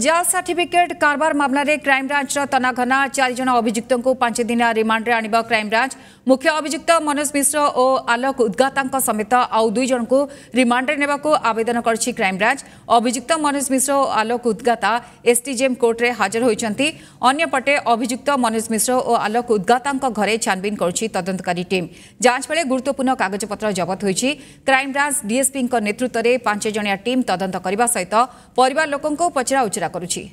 जाल सार्टिफिकेट कारबार मामलें क्राइमब्रांच तनाघना चारज अभुक्त को पांच दिन रिमाण्ड में आ क्राइमब्रांच मुख्य अभुक्त मनोज मिश्र और आलोक उद्गाता समेत आउ दुईजन को रिमाण्ड में नाक आवेदन कर क्राइमब्रांच अभुक्त मनोज मिश्र और आलोक उद्गाता एसटीजेएम कोर्टे हाजर होती अंपटे अभुक्त मनोज मिश्र और आलोक उद्गाता घरे छानबीन करदंतकारी टीम जांच बेले गुत्वपूर्ण कागजपत जबत हो क्राइमब्रांच डीएसपी नेतृत्व में पांच पांचजिया टीम तदंत करने सहित पर लोक पचराउचरा ଚେରା କରୁଛି